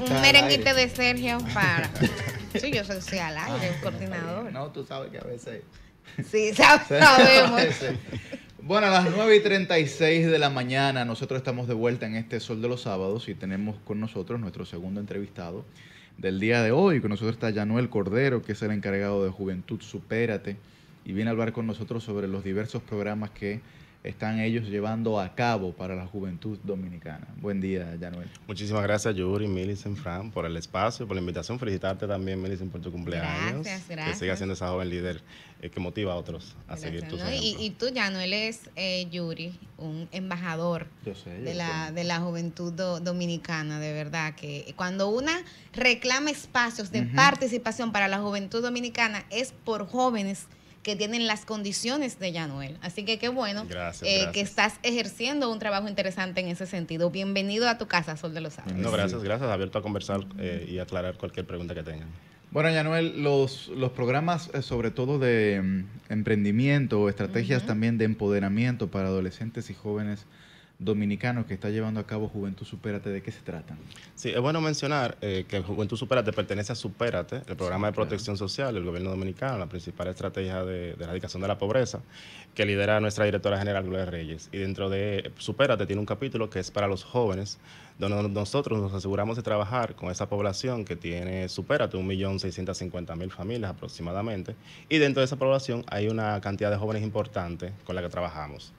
un merenguite de Sergio para. sí, yo soy, al coordinador. No, tú sabes que a veces. Sí, sabemos. Bueno, a las 9 y 36 de la mañana nosotros estamos de vuelta en este Sol de los Sábados y tenemos con nosotros nuestro segundo entrevistado del día de hoy. Con nosotros está Yanuel Cordero, que es el encargado de Juventud Supérate y viene a hablar con nosotros sobre los diversos programas que están ellos llevando a cabo para la juventud dominicana. Buen día, Yanuel. Muchísimas gracias, Yuri, Millicent, Fran, por el espacio, por la invitación. Felicitarte también, Millicent, por tu cumpleaños. Gracias, gracias. Que siga siendo esa joven líder eh, que motiva a otros a seguir tus ¿no? y, tú, Januel, es eh, Yuri, un embajador de, la, juventud dominicana, de verdad, que cuando una reclama espacios de participación para la juventud dominicana es por jóvenes que tienen las condiciones de Yanuel. Así que qué bueno eh, que estás ejerciendo un trabajo interesante en ese sentido. Bienvenido a tu casa, Sol de los Ángeles. No, gracias, gracias. Abierto a conversar eh, y aclarar cualquier pregunta que tengan. Bueno, Yanuel, los, los programas eh, sobre todo de mm, emprendimiento, estrategias también de empoderamiento para adolescentes y jóvenes dominicano que está llevando a cabo Juventud Supérate, ¿de qué se trata? Sí, es bueno mencionar eh, que Juventud Supérate pertenece a Supérate, el programa de protección social del gobierno dominicano, la principal estrategia de, erradicación de la pobreza, que lidera nuestra directora general Gloria Reyes. Y dentro de Supérate tiene un capítulo que es para los jóvenes, donde nosotros nos aseguramos de trabajar con esa población que tiene Supérate, 1.650.000 familias aproximadamente, y dentro de esa población hay una cantidad de jóvenes importante con la que trabajamos.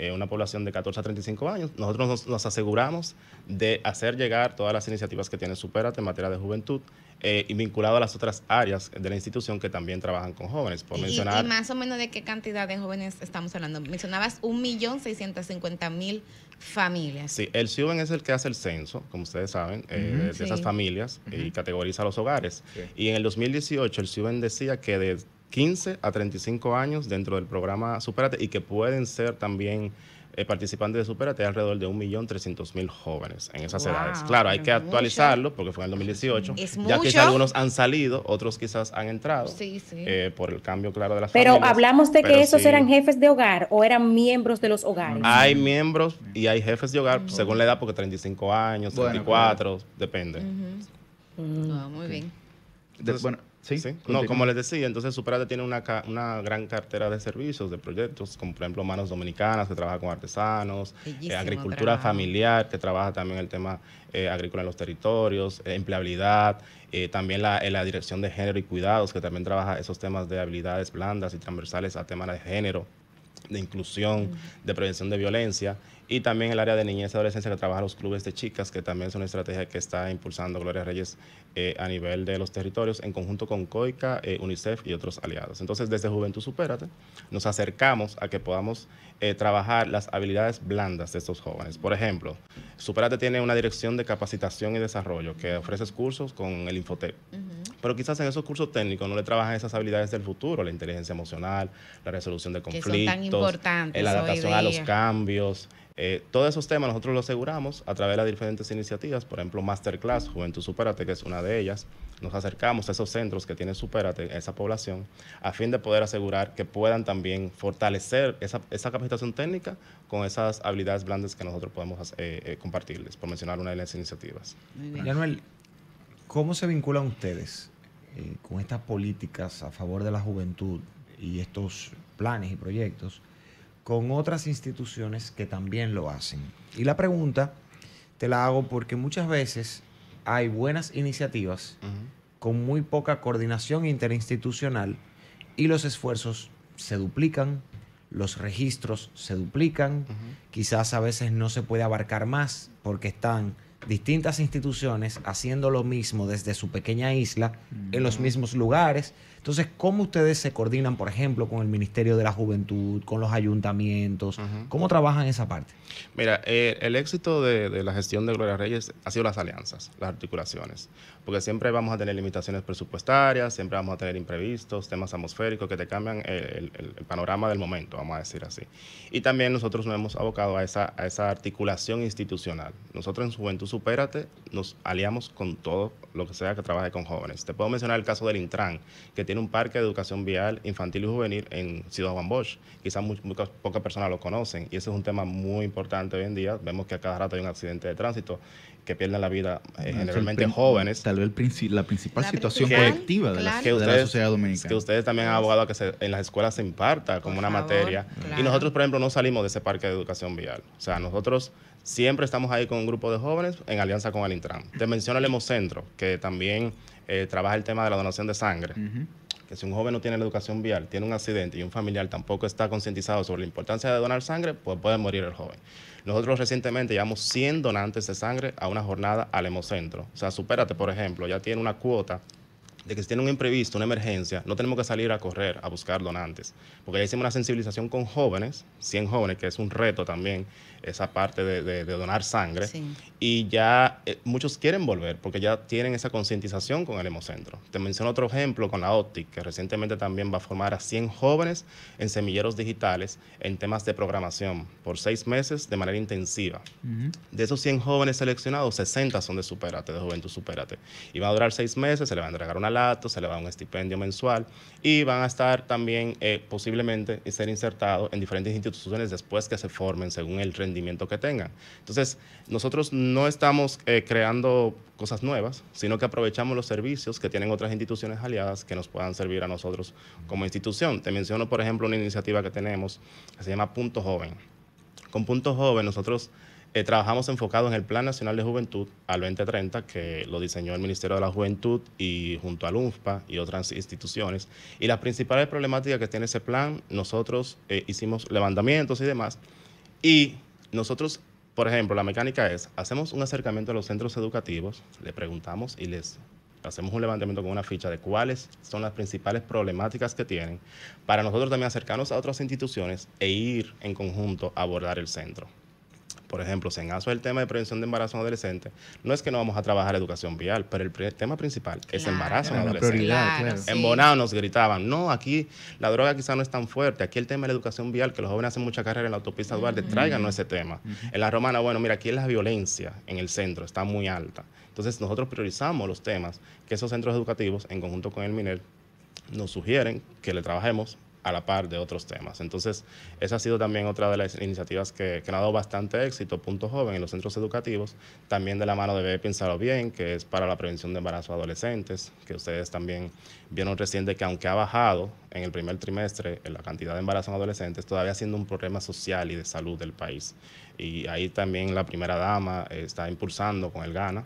Eh, una población de 14 a 35 años. Nosotros nos, aseguramos de hacer llegar todas las iniciativas que tiene Superate en materia de juventud eh, y vinculado a las otras áreas de la institución que también trabajan con jóvenes. Por mencionar, y, más o menos de qué cantidad de jóvenes estamos hablando. Mencionabas 1.650.000 familias. Sí, el CIUBEN es el que hace el censo, como ustedes saben, eh, de, esas familias y categoriza los hogares. Y en el 2018 el CIUBEN decía que de 15 a 35 años dentro del programa Superate y que pueden ser también eh, participantes de Superate alrededor de 1.300.000 jóvenes en esas edades. Claro, hay que actualizarlo porque fue en el 2018. ya que algunos han salido, otros quizás han entrado eh, por el cambio, claro, de las Pero hablamos de que esos eran jefes de hogar o eran miembros de los hogares. Hay miembros y hay jefes de hogar mm. según la edad, porque 35 años, 24 34, depende. Mm, ah, muy bien. Entonces, bueno, Sí, sí. No, como les decía, entonces Superate tiene una, gran cartera de servicios, de proyectos, como por ejemplo Manos Dominicanas, que trabaja con artesanos, eh, agricultura familiar, que trabaja también el tema eh, agrícola en los territorios, eh, empleabilidad, también la, la, dirección de género y cuidados, que también trabaja esos temas de habilidades blandas y transversales a temas de género, de inclusión, de prevención de violencia y también el área de niñez y adolescencia que trabaja los clubes de chicas, que también es una estrategia que está impulsando Gloria Reyes eh, a nivel de los territorios en conjunto con COICA, eh, UNICEF y otros aliados. Entonces, desde Juventud Supérate nos acercamos a que podamos eh, trabajar las habilidades blandas de estos jóvenes. Por ejemplo, Supérate tiene una dirección de capacitación y desarrollo que ofrece cursos con el Infotec. Pero quizás en esos cursos técnicos no le trabajan esas habilidades del futuro, la inteligencia emocional, la resolución de conflictos, la adaptación a los cambios, eh, todos esos temas nosotros los aseguramos a través de las diferentes iniciativas, por ejemplo, Masterclass, Juventud Superate, que es una de ellas. Nos acercamos a esos centros que tienen Supérate, esa población, a fin de poder asegurar que puedan también fortalecer esa, capacitación técnica con esas habilidades blandas que nosotros podemos eh, eh, compartirles, por mencionar una de las iniciativas. Manuel, ¿cómo se vinculan ustedes con estas políticas a favor de la juventud y estos planes y proyectos? con otras instituciones que también lo hacen. Y la pregunta te la hago porque muchas veces hay buenas iniciativas con muy poca coordinación interinstitucional y los esfuerzos se duplican, los registros se duplican, quizás a veces no se puede abarcar más porque están distintas instituciones haciendo lo mismo desde su pequeña isla, en los mm. mismos lugares. Entonces, ¿cómo ustedes se coordinan, por ejemplo, con el Ministerio de la Juventud, con los ayuntamientos? ¿Cómo trabajan esa parte? Mira, eh, el éxito de, la gestión de Gloria Reyes ha sido las alianzas, las articulaciones, porque siempre vamos a tener limitaciones presupuestarias, siempre vamos a tener imprevistos, temas atmosféricos que te cambian el, panorama del momento, vamos a decir así. Y también nosotros nos hemos abocado a esa, a esa articulación institucional. Nosotros en Juventud nos aliamos con todo lo que sea que trabaje con jóvenes. Te puedo mencionar el caso del Intran, que tiene un parque de educación vial infantil y juvenil en Ciudad Juan Bosch. Quizás pocas personas lo conocen y ese es un tema muy importante hoy en día. Vemos que a cada rato hay un accidente de tránsito que pierden la vida eh, ah, generalmente jóvenes. Tal vez la principal situación colectiva de, la, sociedad dominicana. Que ustedes también han abogado a que en las escuelas se imparta como una materia. Y nosotros, por ejemplo, no salimos de ese parque de educación vial. O sea, nosotros Siempre estamos ahí con un grupo de jóvenes en alianza con el Te menciono el Hemocentro, que también eh, trabaja el tema de la donación de sangre. Que si un joven no tiene la educación vial, tiene un accidente y un familiar tampoco está concientizado sobre la importancia de donar sangre, pues puede morir el joven. Nosotros recientemente llevamos 100 donantes de sangre a una jornada al Hemocentro. O sea, Supérate, por ejemplo, ya tiene una cuota de que si tiene un imprevisto, una emergencia, no tenemos que salir a correr a buscar donantes, porque ya hicimos una sensibilización con jóvenes, 100 jóvenes, que es un reto también, esa parte de, donar sangre, y ya eh, muchos quieren volver porque ya tienen esa concientización con el hemocentro. Te menciono otro ejemplo con la OPTIC, que recientemente también va a formar a 100 jóvenes en semilleros digitales en temas de programación por seis meses de manera intensiva. De esos 100 jóvenes seleccionados, 60 son de Superate, de Juventud Supérate, y va a durar seis meses, se le va a entregar una se le va a un estipendio mensual y van a estar también eh, posiblemente ser insertados en diferentes instituciones después que se formen según el rendimiento que tengan. Entonces, nosotros no estamos eh, creando cosas nuevas, sino que aprovechamos los servicios que tienen otras instituciones aliadas que nos puedan servir a nosotros como institución. Te menciono, por ejemplo, una iniciativa que tenemos que se llama Punto Joven. Con Punto Joven nosotros eh, trabajamos enfocado en el Plan Nacional de Juventud al 2030, que lo diseñó el Ministerio de la Juventud y junto al UNFPA y otras instituciones. Y las principales problemáticas que tiene ese plan, nosotros eh, hicimos levantamientos y demás. Y nosotros, por ejemplo, la mecánica es, hacemos un acercamiento a los centros educativos, le preguntamos y les hacemos un levantamiento con una ficha de cuáles son las principales problemáticas que tienen, para nosotros también acercarnos a otras instituciones e ir en conjunto a abordar el centro. Por ejemplo, se en el tema de prevención de embarazo adolescente, no es que no vamos a trabajar educación vial, pero el, tema principal es embarazo en adolescente. En Bonao nos gritaban, no, aquí la droga quizá no es tan fuerte, aquí el tema de la educación vial, que los jóvenes hacen mucha carrera en la autopista Duarte, uh ese tema. En la Romana, bueno, mira, aquí es la violencia en el centro está muy alta. Entonces nosotros priorizamos los temas que esos centros educativos, en conjunto con el MINER, nos sugieren que le trabajemos a la par de otros temas. Entonces, esa ha sido también otra de las iniciativas que, que ha dado bastante éxito, Punto Joven, en los centros educativos, también de la mano de Bebe Pensarlo Bien, que es para la prevención de embarazo adolescentes, que ustedes también vieron reciente que aunque ha bajado en el primer trimestre la cantidad de embarazos adolescentes, todavía siendo un problema social y de salud del país. Y ahí también la primera dama eh, está impulsando con el GANA,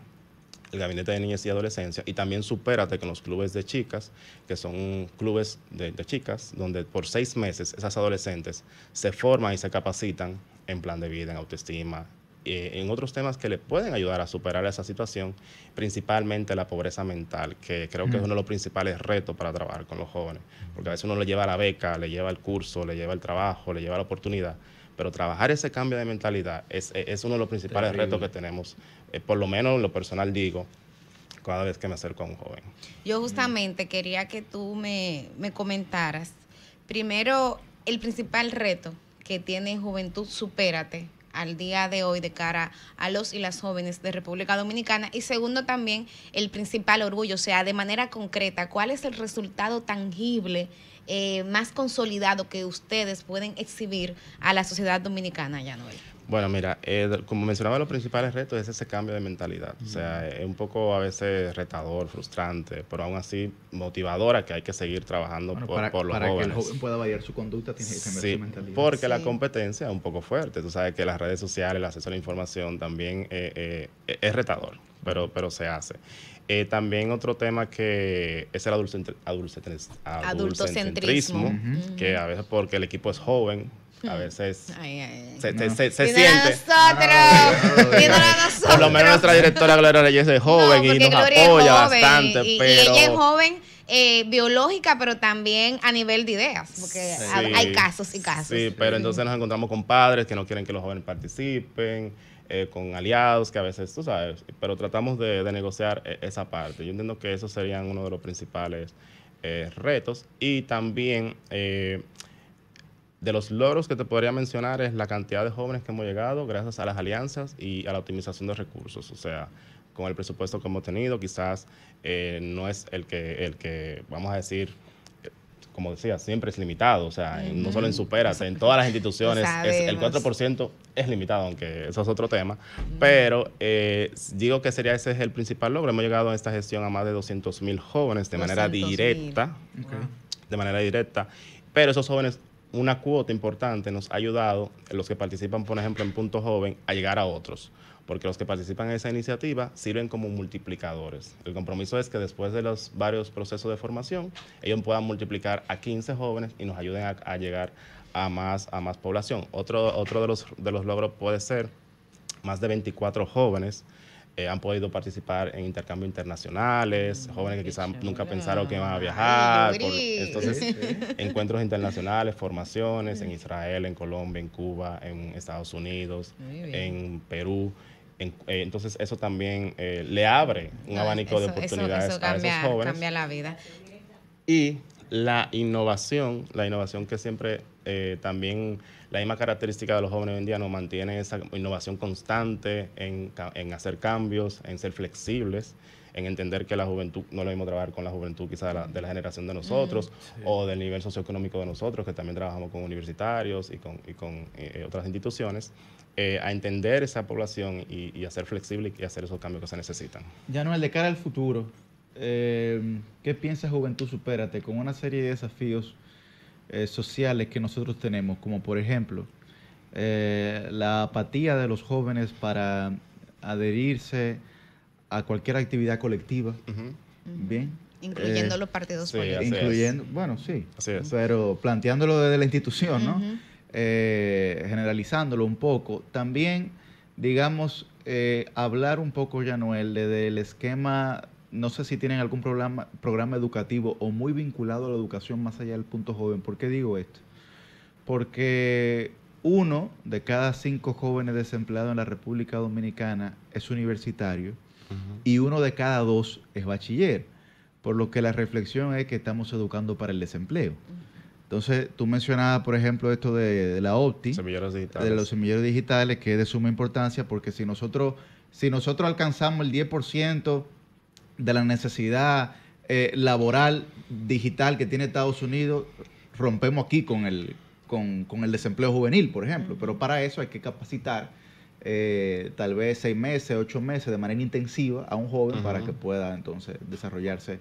el Gabinete de Niñez y Adolescencia, y también Supérate con los clubes de chicas, que son clubes de, chicas, donde por seis meses esas adolescentes se forman y se capacitan en plan de vida, en autoestima, en otros temas que le pueden ayudar a superar esa situación, principalmente la pobreza mental, que creo que es uno de los principales retos para trabajar con los jóvenes, porque a veces uno le lleva la beca, le lleva el curso, le lleva el trabajo, le lleva la oportunidad, pero trabajar ese cambio de mentalidad es, e, uno de los principales retos que tenemos. Eh, por lo menos en lo personal digo, cada vez que me acerco a un joven. Yo justamente quería que tú me, me comentaras, primero, el principal reto que tiene Juventud Supérate al día de hoy de cara a los y las jóvenes de República Dominicana? Y segundo, también el principal orgullo, o sea, de manera concreta, ¿cuál es el resultado tangible eh, más consolidado que ustedes pueden exhibir a la sociedad dominicana, Yanuel? Bueno, mira, eh, como mencionaba, los principales retos es ese cambio de mentalidad. O sea, es un poco a veces retador, frustrante, pero aún así motivadora que hay que seguir trabajando por, los para jóvenes. Para que el joven pueda variar su conducta, tiene que cambiar su mentalidad. Porque la competencia es un poco fuerte. Tú sabes que las redes sociales, el acceso a la información también eh, eh, e, es retador, pero, pero se hace. también otro tema que es el adultocentrismo, que a veces porque el equipo es joven, a veces se, siente. nosotros! Por lo menos nuestra directora Gloria Reyes es joven y nos apoya bastante. Y, pero... ella es joven biológica, pero también a nivel de ideas, porque hay casos y casos. Sí, pero entonces nos encontramos con padres que no quieren que los jóvenes participen, con aliados que a veces, tú sabes, pero tratamos de, negociar esa parte. Yo entiendo que esos serían uno de los principales retos y también de los logros que te podría mencionar es la cantidad de jóvenes que hemos llegado gracias a las alianzas y a la optimización de recursos. O sea, con el presupuesto que hemos tenido, quizás eh, no es el que, el que, vamos a decir, eh, como decía, siempre es limitado, o sea, no solo en Superas, en todas las instituciones, el 4% es limitado, aunque eso es otro tema, pero eh, digo que sería ese es el principal logro. Hemos llegado en esta gestión a más de 200 mil jóvenes de manera directa, de manera directa, pero esos jóvenes una cuota importante nos ha ayudado, los que participan, por ejemplo, en Punto Joven, a llegar a otros, porque los que participan en esa iniciativa sirven como multiplicadores. El compromiso es que después de los varios procesos de formación, ellos puedan multiplicar a 15 jóvenes y nos ayuden a, llegar a más, a más población. Otro, otro de, los, de los logros puede ser más de 24 jóvenes eh, han podido participar en intercambios internacionales, mm, jóvenes que quizás nunca pensaron que iban a viajar, entonces encuentros internacionales, formaciones en mm. Israel, en Colombia, en Cuba, en Estados Unidos, en Perú. Eh, entonces eso también eh, le abre un ah, abanico de oportunidades eso, a esos jóvenes. Cambia la vida. Y la innovación, la innovación que siempre eh, también la misma característica de los jóvenes hoy en día nos mantiene esa innovación constante en, hacer cambios, en ser flexibles en entender que la juventud, no lo mismo trabajar con la juventud quizá de la, generación de nosotros o del nivel socioeconómico de nosotros, que también trabajamos con universitarios y con, eh, otras instituciones, eh, a entender esa población y, a ser flexible y hacer esos cambios que se necesitan. Ya no, de cara al futuro, ¿qué piensa Juventud Supérate con una serie de desafíos? Eh, sociales que nosotros tenemos, como por ejemplo eh, la apatía de los jóvenes para adherirse a cualquier actividad colectiva. Bien. Incluyendo los eh, partidos políticos. Incluyendo, bueno, sí. Pero planteándolo desde la institución, ¿no? generalizándolo un poco. También, digamos, hablar un poco, desde del esquema no sé si tienen algún programa, programa educativo o muy vinculado a la educación más allá del punto joven. ¿Por qué digo esto? Porque uno de cada cinco jóvenes desempleados en la República Dominicana es universitario y uno de cada dos es bachiller. Por lo que la reflexión es que estamos educando para el desempleo. Entonces, tú mencionabas, por ejemplo, esto de, la OPTI, de los semilleros digitales, que es de suma importancia porque si nosotros, si nosotros alcanzamos el 10% de la necesidad eh, laboral, digital que tiene Estados Unidos, rompemos aquí con el, con, el desempleo juvenil, por ejemplo. Pero para eso hay que capacitar eh, tal vez seis meses, ocho meses de manera intensiva a un joven para que pueda entonces desarrollarse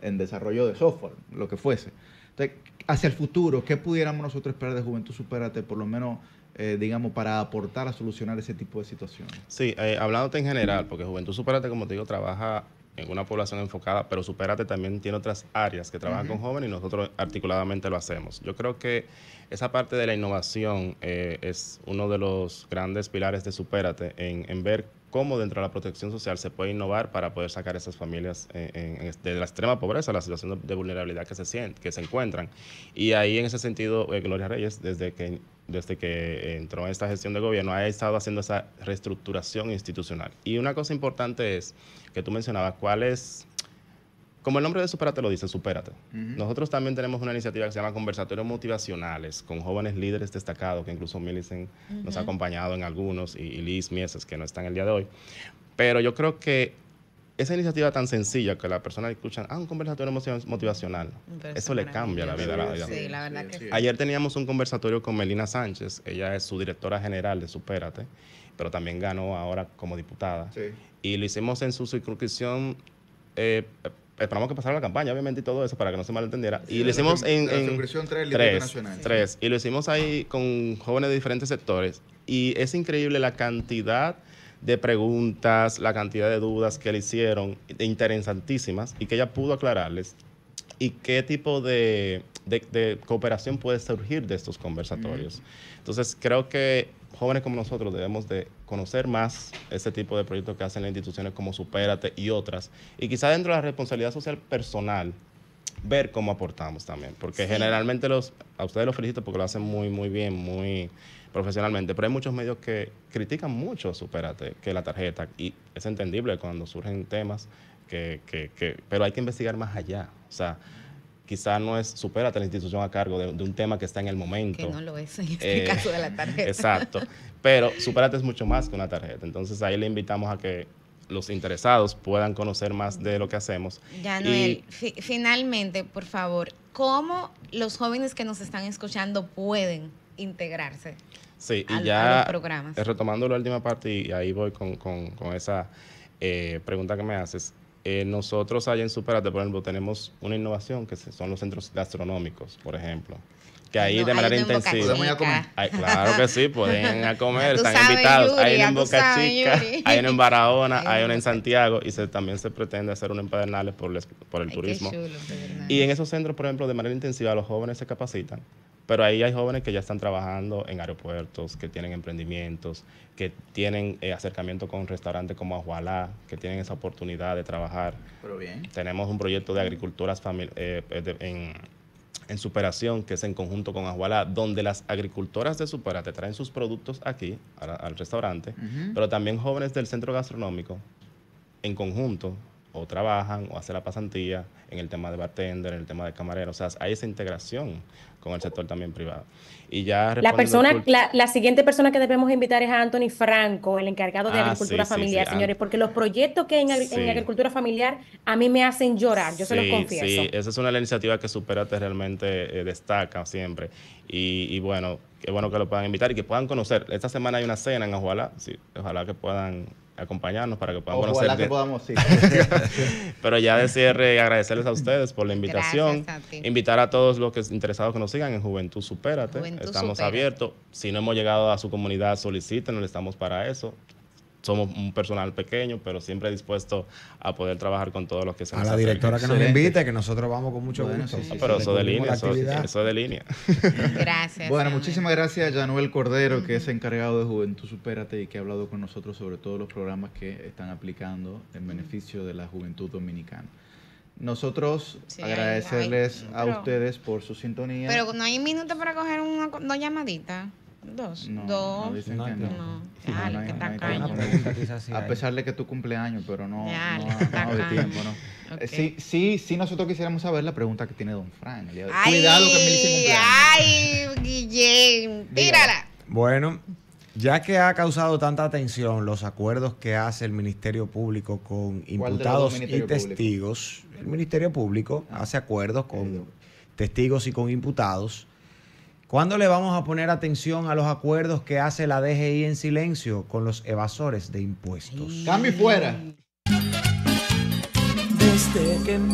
en desarrollo de software, lo que fuese. Entonces, hacia el futuro, ¿qué pudiéramos nosotros esperar de Juventud Supérate, por lo menos, eh, digamos, para aportar a solucionar ese tipo de situaciones? Sí, hablándote en general, porque Juventud Supérate, como te digo, trabaja en una población enfocada, pero Superate también tiene otras áreas que trabajan con jóvenes y nosotros articuladamente lo hacemos. Yo creo que esa parte de la innovación eh, es uno de los grandes pilares de Superate en, ver cómo dentro de la protección social se puede innovar para poder sacar a esas familias eh, de la extrema pobreza, la situación de, vulnerabilidad que se, que se encuentran. Y ahí en ese sentido, eh, Gloria Reyes, desde que desde que entró en esta gestión de gobierno, ha estado haciendo esa reestructuración institucional. Y una cosa importante es que tú mencionabas cuál es como el nombre de Superate lo dice, Supérate. Nosotros también tenemos una iniciativa que se llama Conversatorios Motivacionales con jóvenes líderes destacados, que incluso Millicent nos ha acompañado en algunos, y Liz Mieses, que no está en el día de hoy. Pero yo creo que esa iniciativa tan sencilla que la persona escucha, ah, un conversatorio motivacional, eso le cambia la vida a la Sí, la verdad que sí. Ayer teníamos un conversatorio con Melina Sánchez, ella es su directora general de Supérate, pero también ganó ahora como diputada. Y lo hicimos en su circunscripción. Eh, eh, esperamos que pasara la campaña, obviamente, y todo eso, para que no se malentendiera. y lo hicimos en... en... nacional. 3. Y lo hicimos ahí con jóvenes de diferentes sectores. Y es increíble la cantidad de preguntas, la cantidad de dudas que le hicieron, interesantísimas, y que ella pudo aclararles, y qué tipo de, cooperación puede surgir de estos conversatorios. Entonces, creo que jóvenes como nosotros debemos de conocer más este tipo de proyectos que hacen las instituciones como Supérate y otras, y quizá dentro de la responsabilidad social personal, ver cómo aportamos también, porque generalmente los, a ustedes los felicito porque lo hacen muy, muy bien, muy profesionalmente. Pero hay muchos medios que critican mucho, Superate que la tarjeta. Y es entendible cuando surgen temas que, que, que pero hay que investigar más allá. O sea, quizá no es Superate la institución a cargo de, un tema que está en el momento. Que no lo es en este eh, caso de la tarjeta. Exacto. Pero Superate es mucho más que una tarjeta. Entonces ahí le invitamos a que los interesados puedan conocer más de lo que hacemos. Ya, Noel, y, finalmente, por favor, ¿cómo los jóvenes que nos están escuchando pueden integrarse. Sí, ya eh, retomando la última parte y ahí voy con, esa eh, pregunta que me haces. Eh, nosotros allá en Superate, por ejemplo, tenemos una innovación que son los centros gastronómicos, por ejemplo. Que ahí de manera intensiva. ¿Pueden a comer? claro que sí, pueden a comer, están invitados. hay uno en Boca Chica, hay uno en Barahona, hay uno en Santiago y se, también se pretende hacer uno en Pedernales por, por el turismo. y en esos centros, por ejemplo, de manera intensiva, los jóvenes se capacitan pero ahí hay jóvenes que ya están trabajando en aeropuertos, que tienen emprendimientos, que tienen eh, acercamiento con restaurantes como Ajualá, que tienen esa oportunidad de trabajar. Tenemos un proyecto de agricultoras eh, eh en, superación, que es en conjunto con Ajualá, donde las agricultoras de Supera te traen sus productos aquí al restaurante, pero también jóvenes del centro gastronómico en conjunto o trabajan o hacen la pasantía en el tema de bartender, en el tema de camarero. O sea, hay esa integración con el sector también privado. Y ya la persona, la, siguiente persona que debemos invitar es a Anthony Franco, el encargado de ah, agricultura familiar, señores, porque los proyectos que en, en, agricultura familiar a mí me hacen llorar, yo se los confieso. Sí, esa es una de las iniciativas que Superate realmente eh, destaca siempre. y bueno, Qué bueno que lo puedan invitar y que puedan conocer. Esta semana hay una cena en Ojalá, ojalá que puedan acompañarnos para que puedan conocer. Ojalá que podamos, sí. Pero ya de cierre, agradecerles a ustedes por la invitación. Invitar a todos los que interesados que nos sigan en Juventud Supérate. estamos abiertos. Si no hemos llegado a su comunidad, le estamos para eso somos un personal pequeño, pero siempre dispuesto a poder trabajar con todos los que se A la directora que nos invite, que nosotros vamos con mucho gusto. Ah, pero eso de, línea, eso, de línea, Gracias. Bueno, muchísimas gracias a Januel Cordero, que es encargado de Juventud Supérate y que ha hablado con nosotros sobre todos los programas que están aplicando en beneficio de la juventud dominicana. Nosotros agradecerles a ustedes por su sintonía. Pero no hay minuto para coger una dos llamaditas. Dos. Dos. A pesar de que tu cumpleaños, pero no, ¿no? Eh, sí, sí, nosotros quisiéramos saber la pregunta que tiene Don Fran. Cuidado que Ay, Guillén, tírala. Bueno, ya que ha causado tanta atención los acuerdos que hace el Ministerio Público con imputados y testigos, el Ministerio Público ah, hace acuerdos con testigos y con imputados ¿Cuándo le vamos a poner atención a los acuerdos que hace la DGI en silencio con los evasores de impuestos? Cambio fuera. Desde que